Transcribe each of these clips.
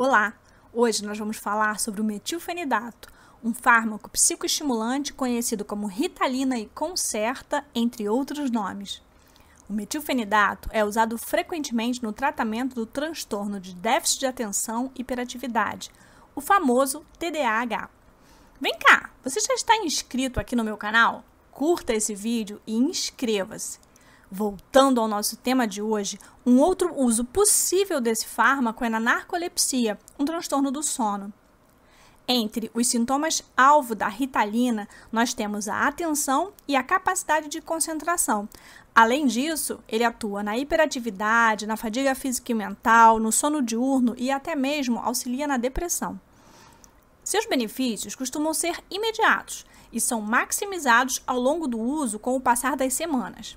Olá! Hoje nós vamos falar sobre o metilfenidato, um fármaco psicoestimulante conhecido como Ritalina e Concerta, entre outros nomes. O metilfenidato é usado frequentemente no tratamento do transtorno de déficit de atenção e hiperatividade, o famoso TDAH. Vem cá, você já está inscrito aqui no meu canal? Curta esse vídeo e inscreva-se. Voltando ao nosso tema de hoje, um outro uso possível desse fármaco é na narcolepsia, um transtorno do sono. Entre os sintomas alvo da ritalina, nós temos a atenção e a capacidade de concentração. Além disso, ele atua na hiperatividade, na fadiga física e mental, no sono diurno e até mesmo auxilia na depressão. Seus benefícios costumam ser imediatos e são maximizados ao longo do uso com o passar das semanas.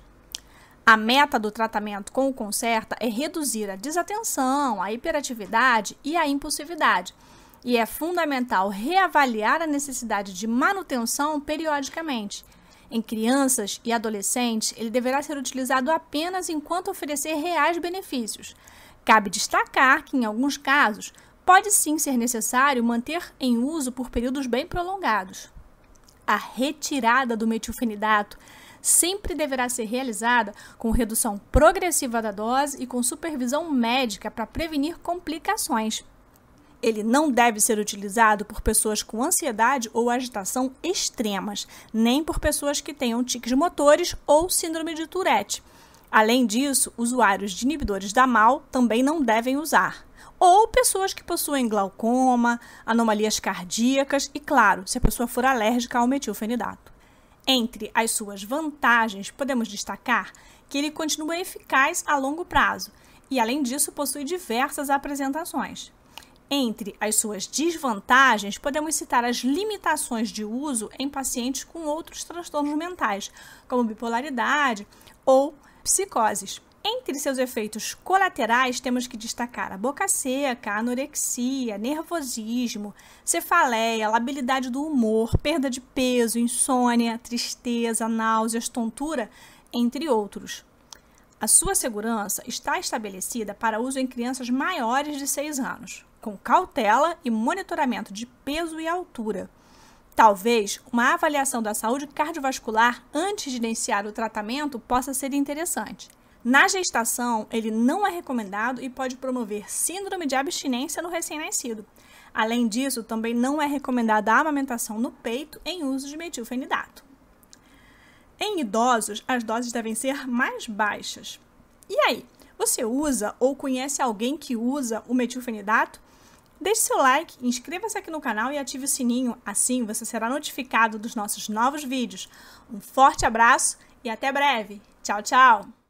A meta do tratamento com o Conserta é reduzir a desatenção, a hiperatividade e a impulsividade. E é fundamental reavaliar a necessidade de manutenção periodicamente. Em crianças e adolescentes, ele deverá ser utilizado apenas enquanto oferecer reais benefícios. Cabe destacar que, em alguns casos, pode sim ser necessário manter em uso por períodos bem prolongados. A retirada do metilfenidato sempre deverá ser realizada com redução progressiva da dose e com supervisão médica para prevenir complicações. Ele não deve ser utilizado por pessoas com ansiedade ou agitação extremas, nem por pessoas que tenham tiques motores ou síndrome de Tourette. Além disso, usuários de inibidores da MAL também não devem usar. Ou pessoas que possuem glaucoma, anomalias cardíacas e, claro, se a pessoa for alérgica ao metilfenidato. Entre as suas vantagens, podemos destacar que ele continua eficaz a longo prazo e, além disso, possui diversas apresentações. Entre as suas desvantagens, podemos citar as limitações de uso em pacientes com outros transtornos mentais, como bipolaridade ou psicoses. Entre seus efeitos colaterais, temos que destacar a boca seca, a anorexia, nervosismo, cefaleia, labilidade do humor, perda de peso, insônia, tristeza, náuseas, tontura, entre outros. A sua segurança está estabelecida para uso em crianças maiores de 6 anos, com cautela e monitoramento de peso e altura. Talvez uma avaliação da saúde cardiovascular antes de iniciar o tratamento possa ser interessante. Na gestação, ele não é recomendado e pode promover síndrome de abstinência no recém-nascido. Além disso, também não é recomendada a amamentação no peito em uso de metilfenidato. Em idosos, as doses devem ser mais baixas. E aí, você usa ou conhece alguém que usa o metilfenidato? Deixe seu like, inscreva-se aqui no canal e ative o sininho, assim você será notificado dos nossos novos vídeos. Um forte abraço e até breve! Tchau, tchau!